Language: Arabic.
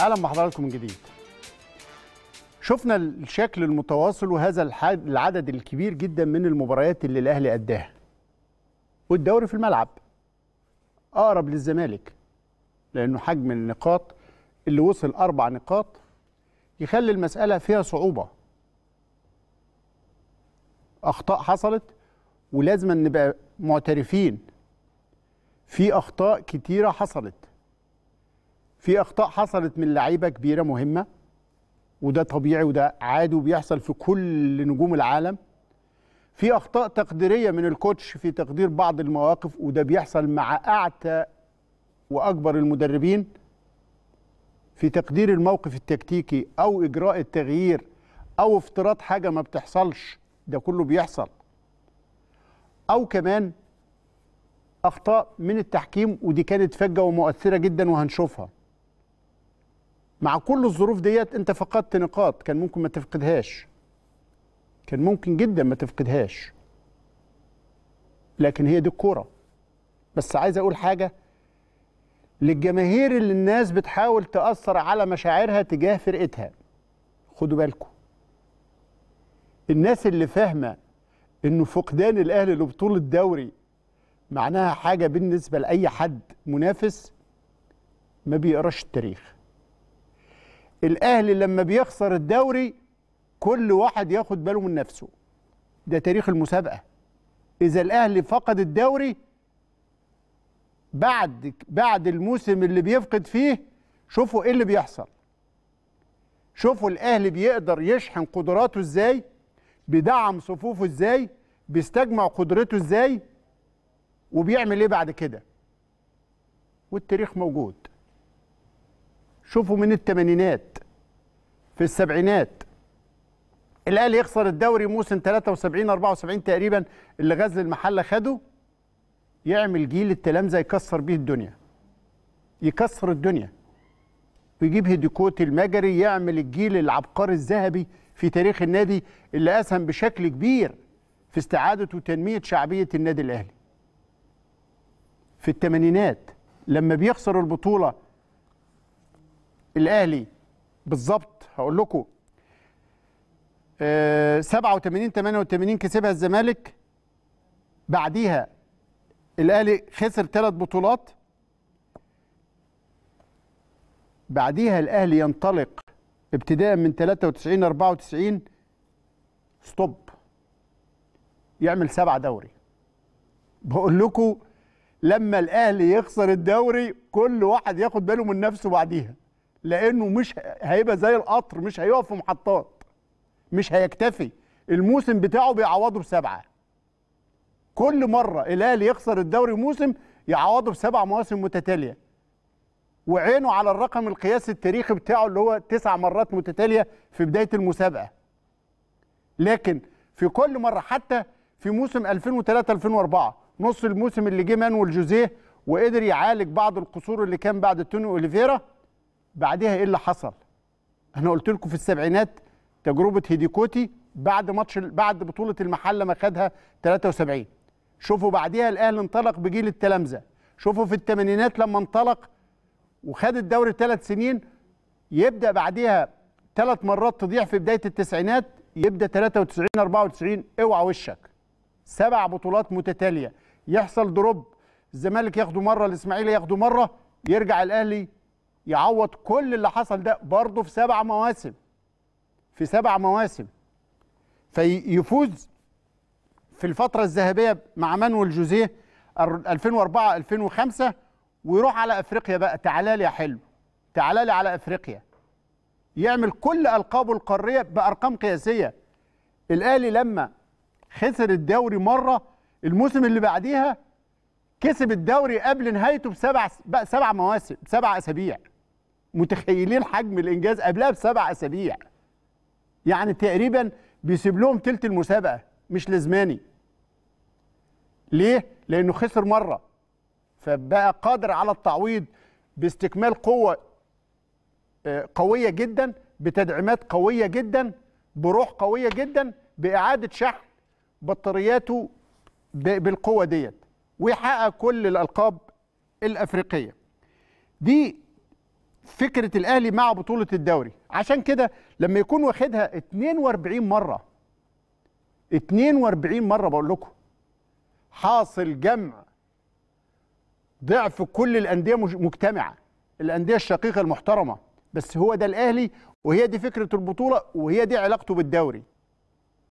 اهلا بحضراتكم من جديد شفنا الشكل المتواصل وهذا العدد الكبير جدا من المباريات اللي الاهلي اداها والدوري في الملعب اقرب للزمالك لانه حجم النقاط اللي وصل اربع نقاط يخلي المساله فيها صعوبه اخطاء حصلت ولازم نبقى معترفين في اخطاء كتيره حصلت في اخطاء حصلت من لعيبه كبيره مهمه وده طبيعي وده عادي وبيحصل في كل نجوم العالم في اخطاء تقديريه من الكوتش في تقدير بعض المواقف وده بيحصل مع اعتى واكبر المدربين في تقدير الموقف التكتيكي او اجراء التغيير او افتراض حاجه ما بتحصلش ده كله بيحصل او كمان اخطاء من التحكيم ودي كانت فجه ومؤثره جدا وهنشوفها مع كل الظروف ديت انت فقدت نقاط كان ممكن ما تفقدهاش كان ممكن جدا ما تفقدهاش لكن هي دي الكوره بس عايز اقول حاجه للجماهير اللي الناس بتحاول تاثر على مشاعرها تجاه فرقتها خدوا بالكم الناس اللي فاهمه انه فقدان الاهلي لبطوله دوري معناها حاجه بالنسبه لاي حد منافس ما بيقراش التاريخ الاهلي لما بيخسر الدوري كل واحد ياخد باله من نفسه ده تاريخ المسابقه اذا الاهلي فقد الدوري بعد بعد الموسم اللي بيفقد فيه شوفوا ايه اللي بيحصل شوفوا الاهلي بيقدر يشحن قدراته ازاي بيدعم صفوفه ازاي بيستجمع قدرته ازاي وبيعمل ايه بعد كده والتاريخ موجود شوفوا من الثمانينات في السبعينات الاهلي يخسر الدوري موسم 73 74 تقريبا اللي غزل المحله خده يعمل جيل التلامذه يكسر بيه الدنيا يكسر الدنيا ويجيب هيديكوت المجري يعمل الجيل العبقري الذهبي في تاريخ النادي اللي اسهم بشكل كبير في استعاده وتنميه شعبيه النادي الاهلي في الثمانينات لما بيخسر البطوله الاهلي بالظبط هقول لكم آه 87 88 كسبها الزمالك بعديها الاهلي خسر ثلاث بطولات بعديها الاهلي ينطلق ابتداء من 93 94 ستوب يعمل سبعة دوري بقول لكم لما الاهلي يخسر الدوري كل واحد ياخد باله من نفسه بعديها لانه مش هيبقى زي القطر مش هيقف في محطات مش هيكتفي الموسم بتاعه بيعوضه بسبعه كل مره الاهلي يخسر الدوري موسم يعوضه بسبع مواسم متتاليه وعينه على الرقم القياسي التاريخي بتاعه اللي هو تسع مرات متتاليه في بدايه المسابقه لكن في كل مره حتى في موسم 2003 2004 نص الموسم اللي جه مانويل جوزيه وقدر يعالج بعض القصور اللي كان بعد توني اوليفيرا بعدها ايه اللي حصل انا قلت لكم في السبعينات تجربه هيديكوتي بعد ماتش بعد بطوله المحله ما خدها 73 شوفوا بعديها الاهلي انطلق بجيل التلامذه شوفوا في الثمانينات لما انطلق وخد الدوري ثلاث سنين يبدا بعديها ثلاث مرات تضيع في بدايه التسعينات يبدا 93 94 اوعى وشك سبع بطولات متتاليه يحصل دروب الزمالك ياخده مره الاسماعيلي ياخده مره يرجع الاهلي يعوض كل اللي حصل ده برضه في سبع مواسم في سبع مواسم فيفوز في الفترة الذهبية مع مانويل جوزيه 2004 2005 ويروح على افريقيا بقى تعالى لي يا حلو تعالى لي على افريقيا يعمل كل القابه القاريه بارقام قياسيه الاهلي لما خسر الدوري مره الموسم اللي بعديها كسب الدوري قبل نهايته بسبع سبع مواسم سبع اسابيع متخيلين حجم الانجاز قبلها بسبع اسابيع يعني تقريبا بيسيب لهم تلت المسابقه مش لزماني ليه لانه خسر مره فبقى قادر على التعويض باستكمال قوه آه، قويه جدا بتدعيمات قويه جدا بروح قويه جدا باعاده شحن بطارياته بالقوه ديت ويحقق كل الالقاب الافريقيه دي فكره الاهلي مع بطوله الدوري عشان كده لما يكون واخدها 42 مره 42 مره بقول لكم حاصل جمع ضعف كل الانديه مجتمعه الانديه الشقيقه المحترمه بس هو ده الاهلي وهي دي فكره البطوله وهي دي علاقته بالدوري